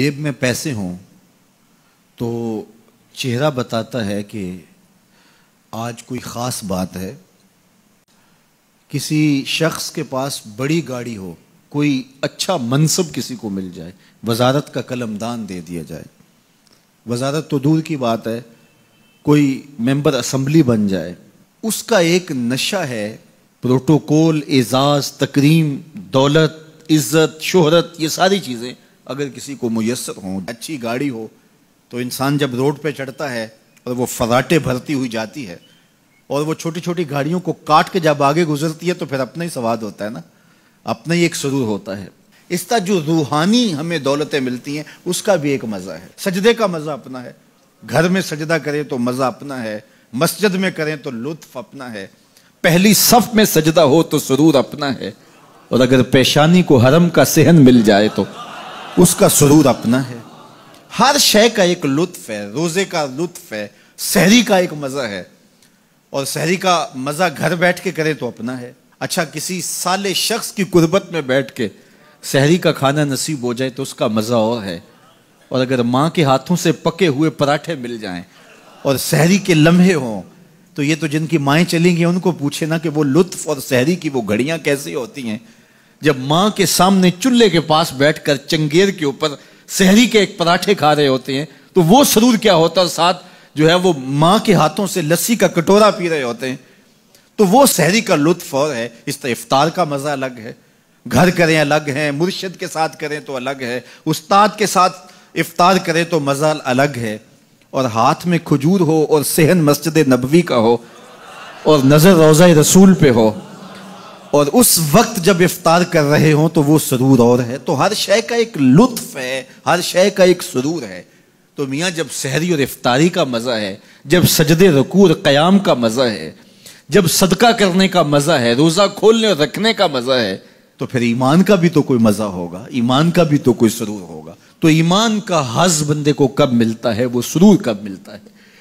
جیب میں پیسے ہوں تو چہرہ بتاتا ہے کہ آج کوئی خاص بات ہے کسی شخص کے پاس بڑی گاڑی ہو کوئی اچھا منصب کسی کو مل جائے وزارت کا قلم دان دے دیا جائے وزارت تو دور کی بات ہے کوئی ممبر اسمبلی بن جائے اس کا ایک نشہ ہے پروٹوکول اعزاز تکریم دولت عزت شہرت یہ ساری چیزیں اگر کسی کو میسر ہو اچھی گاڑی ہو تو انسان جب روڈ پہ چڑھتا ہے اور وہ فراٹے بھرتی ہوئی جاتی ہے اور وہ چھوٹی چھوٹی گاڑیوں کو کاٹ کے جب آگے گزرتی ہے تو پھر اپنا ہی سواد ہوتا ہے نا اپنا ہی ایک سرور ہوتا ہے اس طرح جو روحانی ہمیں دولتیں ملتی ہیں اس کا بھی ایک مزہ ہے سجدے کا مزہ اپنا ہے گھر میں سجدہ کریں تو مزہ اپنا ہے مسجد میں کریں تو لطف اپنا ہے پہلی صف میں سجدہ ہو تو سرور اپنا ہے اور اگر پیشانی کو حرم کا صحن مل جائے تو اس کا سرور اپنا ہے ہر شے کا ایک لطف ہے روزے کا لطف ہے سہری کا ایک مزہ ہے اور سہری کا مزہ گھر بیٹھ کے کرے تو اپنا ہے اچھا کسی سالے شخص کی قربت میں بیٹھ کے سہری کا کھانا نصیب ہو جائے تو اس کا مزہ اور ہے اور اگر ماں کے ہاتھوں سے پکے ہوئے پراٹھے مل جائیں اور سہری کے لمحے ہوں تو یہ تو جن کی مائیں چلیں گی ان کو پوچھے نا کہ وہ لطف اور سہری کی وہ گھڑیاں کیسی ہوتی ہیں جب ماں کے سامنے چلے کے پاس بیٹھ کر چنگیر کے اوپر سہری کے ایک پراٹھے کھا رہے ہوتے ہیں تو وہ سرور کیا ہوتا ہے ساتھ جو ہے وہ ماں کے ہاتھوں سے لسی کا کٹورا پی رہے ہوتے ہیں تو وہ سہری کا لطف اور ہے اس طرح افطار کا مزہ الگ ہے گھر کریں الگ ہیں مرشد کے ساتھ کریں تو الگ ہے استاد کے ساتھ افطار کریں تو مزہ الگ ہے اور ہاتھ میں کھجور ہو اور صحن مسجد نبوی کا ہو اور نظر روزہ رسول پہ ہو اور اس وقت جب افطار کر رہے ہوں تو وہ سرور اور ہے تو ہر شے کا ایک لطف ہے ہر شے کا ایک سرور ہے تو میاں جب سحری اور افطاری کا مزہ ہے جب سجد اور قیام کا مزہ ہے جب صدقہ کرنے کا مزہ ہے روزہ کھولنے اور رکھنے کا مزہ ہے تو پھر ایمان کا بھی تو کوئی مزہ ہوگا ایمان کا بھی تو کوئی سرور ہوگا تو ایمان کا حز بندے کو کب ملتا ہے وہ سرور کب ملتا ہے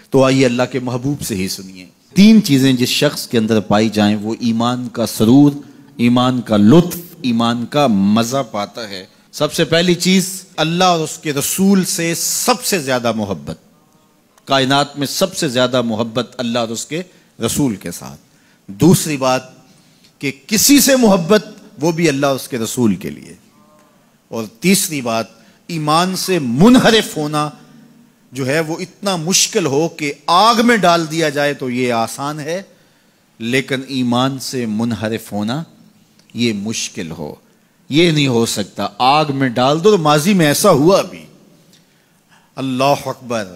تو آئیے اللہ کے محبوب سے ہی سنیے تین چیزیں جس شخص کے اندر پائی جائیں وہ ایمان کا سرور ایمان کا لطف ایمان کا مزہ پاتا ہے سب سے پہلی چیز اللہ اور اس کے رسول سے سب سے زیادہ محبت کائنات میں سب سے زیادہ محبت اللہ اور اس کے رسول کے ساتھ دوسری بات کہ کسی سے محبت وہ بھی اللہ اور اس کے رسول کے لیے اور تیسری بات ایمان سے منحرف ہونا جو ہے وہ اتنا مشکل ہو کہ آگ میں ڈال دیا جائے تو یہ آسان ہے لیکن ایمان سے منحرف ہونا یہ مشکل ہو یہ نہیں ہو سکتا آگ میں ڈال دو تو ماضی میں ایسا ہوا بھی اللہ اکبر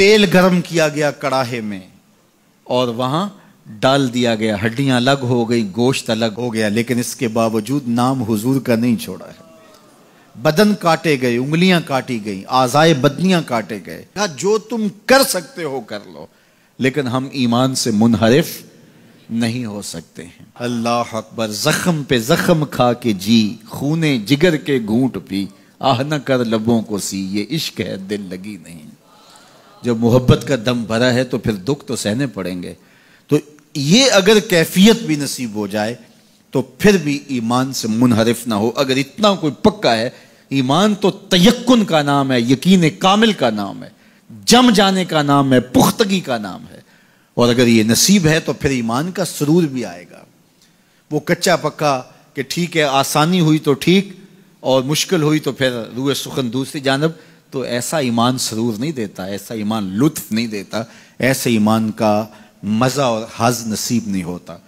تیل گرم کیا گیا کڑاہے میں اور وہاں ڈال دیا گیا ہڈیاں الگ ہو گئی گوشت الگ ہو گیا لیکن اس کے باوجود نام حضور کا نہیں چھوڑا ہے بدن کاٹے گئے انگلیاں کاٹی گئیں آزائے بدنیاں کاٹے گئے جو تم کر سکتے ہو کر لو لیکن ہم ایمان سے منحرف نہیں ہو سکتے ہیں اللہ اکبر زخم پہ زخم کھا کے جی خونے جگر کے گھونٹ پی آہ نہ کر لبوں کو سی یہ عشق ہے دل لگی نہیں جب محبت کا دم بھرا ہے تو پھر دکھ تو سہنے پڑیں گے تو یہ اگر کیفیت بھی نصیب ہو جائے تو پھر بھی ایمان سے منحرف نہ ہو اگر اتنا کوئی پکا ہے ایمان تو تیقن کا نام ہے یقین کامل کا نام ہے جم جانے کا نام ہے پختگی کا نام ہے اور اگر یہ نصیب ہے تو پھر ایمان کا سرور بھی آئے گا وہ کچا پکا کہ ٹھیک ہے آسانی ہوئی تو ٹھیک اور مشکل ہوئی تو پھر روح سخن دوسری جانب تو ایسا ایمان سرور نہیں دیتا ایسا ایمان لطف نہیں دیتا ایسے ایمان کا مزہ اور حض نصیب نہیں ہوتا